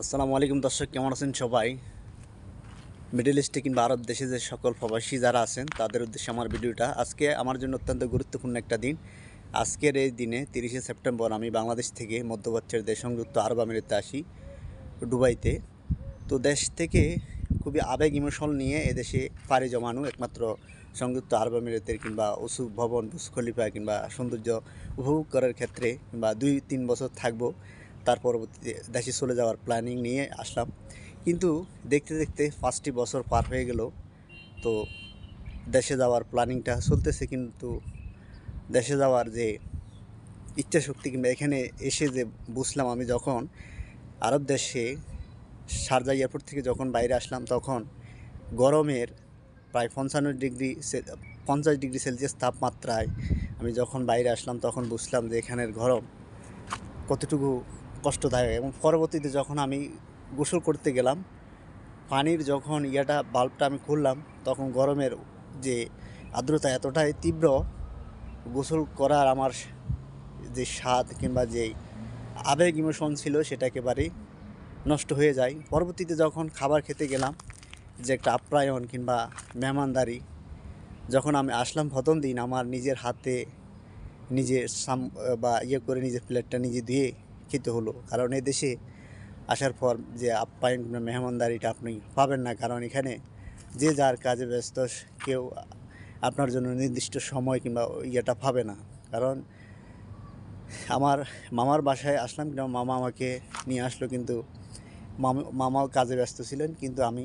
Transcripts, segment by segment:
আসসালামু আলাইকুম দর্শক কেমন আছেন সবাই মিডল ইস্টে কিংবা আরব দেশে যে সকল প্রবাসী যারা আছেন তাদের উদ্দেশ্যে আমার ভিডিওটা আজকে আমার জন্য অত্যন্ত গুরুত্বপূর্ণ একটা দিন আজকের এই দিনে তিরিশে সেপ্টেম্বর আমি বাংলাদেশ থেকে মধ্যপ্রাচ্যের দেশ সংযুক্ত আরব আমিরাতে আসি দুবাইতে তো দেশ থেকে খুবই আবেগ ইমোশন নিয়ে এদেশে পাড়ি জমানো একমাত্র সংযুক্ত আরব আমিরাতের কিংবা ওসু ভবন বুস খলিফা কিংবা সৌন্দর্য উপভোগ করার ক্ষেত্রে কিংবা দুই তিন বছর থাকবো তার পরবর্তীতে দেশে চলে যাওয়ার প্ল্যানিং নিয়ে আসলাম কিন্তু দেখতে দেখতে পাঁচটি বছর পার হয়ে গেল তো দেশে যাওয়ার প্ল্যানিংটা চলতেছে কিন্তু দেশে যাওয়ার যে ইচ্ছা শক্তি কিংবা এখানে এসে যে বুঝলাম আমি যখন আরব দেশে সারজা এয়ারপোর্ট থেকে যখন বাইরে আসলাম তখন গরমের প্রায় পঞ্চান্ন ডিগ্রি পঞ্চাশ ডিগ্রি সেলসিয়াস তাপমাত্রায় আমি যখন বাইরে আসলাম তখন বুঝলাম যে এখানের গরম কতটুকু কষ্টদায়ক এবং পরবর্তীতে যখন আমি গোসল করতে গেলাম পানির যখন ইয়েটা বাল্বটা আমি খুললাম তখন গরমের যে আর্দ্রতা এতটাই তীব্র গোসল করার আমার যে স্বাদ কিংবা যে আবেগ ইমোশন ছিল সেটা একেবারেই নষ্ট হয়ে যায় পরবর্তীতে যখন খাবার খেতে গেলাম যে একটা আপ্যায়ন কিংবা মেহমানদারি যখন আমি আসলাম প্রথম দিন আমার নিজের হাতে নিজে সাম বা ইয়ে করে নিজের প্লেটটা নিজে দিয়ে খেতে হলো কারণ দেশে আসার পর যে আপ্যায়ন মেহমানদারিটা আপনি পাবেন না কারণ এখানে যে যার কাজে ব্যস্ত কেউ আপনার জন্য নির্দিষ্ট সময় কিংবা ইয়েটা পাবে না কারণ আমার মামার বাসায় আসলাম কিনা মামা আমাকে নিয়ে আসলো কিন্তু মামাও কাজে ব্যস্ত ছিলেন কিন্তু আমি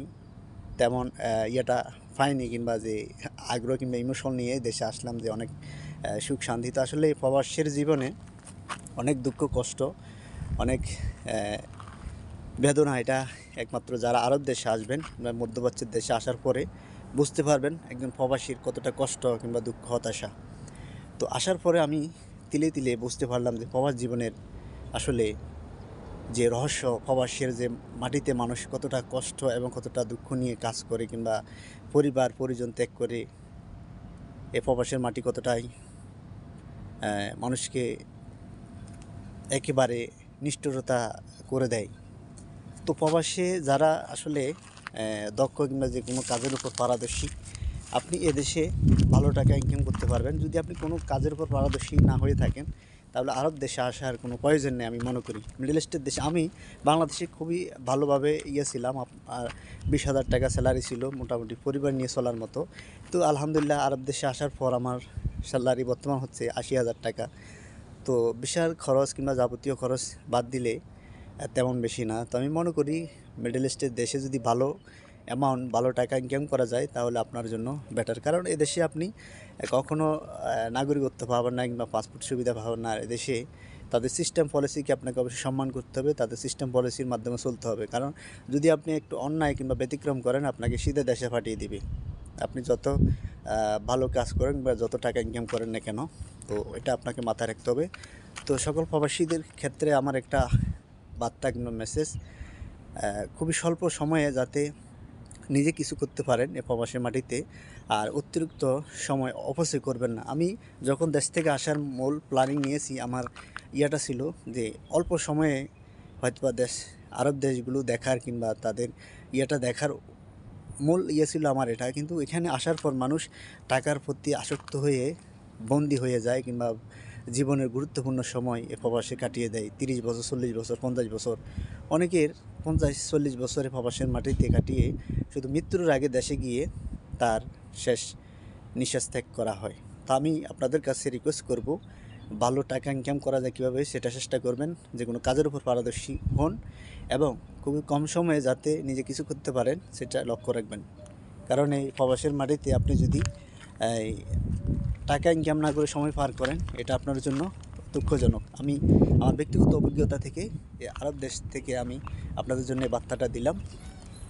তেমন ইয়েটা পাইনি কিংবা যে আগ্রহ কিংবা ইমোশন নিয়ে দেশে আসলাম যে অনেক সুখ শান্তি তো আসলে প্রবাসের জীবনে অনেক দুঃখ কষ্ট অনেক বেদনা এটা একমাত্র যারা আরব দেশে আসবেন মধ্যপ্রাচ্যের দেশে আসার পরে বুঝতে পারবেন একজন প্রবাসীর কতটা কষ্ট কিংবা দুঃখ হতাশা তো আসার পরে আমি তিলে তিলে বুঝতে পারলাম যে প্রবাস জীবনের আসলে যে রহস্য প্রবাসের যে মাটিতে মানুষ কতটা কষ্ট এবং কতটা দুঃখ নিয়ে কাজ করে কিংবা পরিবার পরিজন ত্যাগ করে এ প্রবাসের মাটি কতটাই মানুষকে একেবারে নিষ্ঠুরতা করে দেয় তো প্রবাসে যারা আসলে দক্ষ কিংবা যে কোনো কাজের উপর পারদর্শী আপনি এদেশে ভালো টাকা ইনকাম করতে পারবেন যদি আপনি কোনো কাজের উপর পারদর্শী না হয়ে থাকেন তাহলে আরব দেশে আসার কোনো প্রয়োজন নেই আমি মনে করি মিডল ইস্টের দেশে আমি বাংলাদেশে খুবই ভালোভাবে ইয়ে ছিলাম আর বিশ হাজার টাকা স্যালারি ছিল মোটামুটি পরিবার নিয়ে চলার মতো তো আলহামদুলিল্লাহ আরব দেশে আসার পর আমার স্যালারি বর্তমান হচ্ছে আশি হাজার টাকা তো বিশাল খরচ কিংবা যাবতীয় খরচ বাদ দিলে তেমন বেশি না তো আমি মনে করি মিডল ইস্টের দেশে যদি ভালো অ্যামাউন্ট ভালো টাকা ইনকাম করা যায় তাহলে আপনার জন্য বেটার কারণ এদেশে আপনি কখনও নাগরিকত্ব পাবেন না কিংবা পাসপোর্ট সুবিধা পাবেন না এদেশে তাদের সিস্টেম পলিসিকে আপনাকে অবশ্যই সম্মান করতে হবে তাদের সিস্টেম পলিসির মাধ্যমে চলতে হবে কারণ যদি আপনি একটু অন্যায় কিংবা ব্যতিক্রম করেন আপনাকে সিধে দেশে পাঠিয়ে দিবে আপনি যত ভালো কাজ করেন বা যত টাকা ইনকাম করেন না কেন তো এটা আপনাকে মাথায় রাখতে হবে তো সকল প্রবাসীদের ক্ষেত্রে আমার একটা কিংবা মেসেজ খুবই স্বল্প সময়ে যাতে নিজে কিছু করতে পারেন এ প্রবাসের মাটিতে আর অতিরিক্ত সময় অপচয় করবেন না আমি যখন দেশ থেকে আসার মূল প্ল্যানিং নিয়েছি আমার ইয়াটা ছিল যে অল্প সময়ে বা দেশ আরব দেশগুলো দেখার কিংবা তাদের ইয়াটা দেখার মূল ইয়ে ছিল আমার এটা কিন্তু এখানে আসার পর মানুষ টাকার প্রতি আসক্ত হয়ে বন্দি হয়ে যায় কিংবা জীবনের গুরুত্বপূর্ণ সময় এ প্রবাসে কাটিয়ে দেয় তিরিশ বছর চল্লিশ বছর পঞ্চাশ বছর অনেকের পঞ্চাশ চল্লিশ বছরে প্রবাসের মাটিতে কাটিয়ে শুধু মৃত্যুর আগে দেশে গিয়ে তার শেষ নিঃশ্বাস ত্যাগ করা হয় তা আমি আপনাদের কাছে রিকোয়েস্ট করব ভালো টাকা ইনকাম করা যায় কীভাবে সেটা চেষ্টা করবেন যে কোনো কাজের উপর পারদর্শী হন এবং খুবই কম সময়ে যাতে নিজে কিছু করতে পারেন সেটা লক্ষ্য রাখবেন কারণ এই প্রবাসের মাটিতে আপনি যদি টাকা ইনকাম না করে সময় পার করেন এটা আপনার জন্য দুঃখজনক আমি আমার ব্যক্তিগত অভিজ্ঞতা থেকে আরব দেশ থেকে আমি আপনাদের জন্য বার্তাটা দিলাম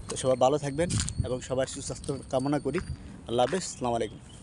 তো সবাই ভালো থাকবেন এবং সবার সুস্বাস্থ্য কামনা করি আল্লাহ হাফেজ আসসালামু আলাইকুম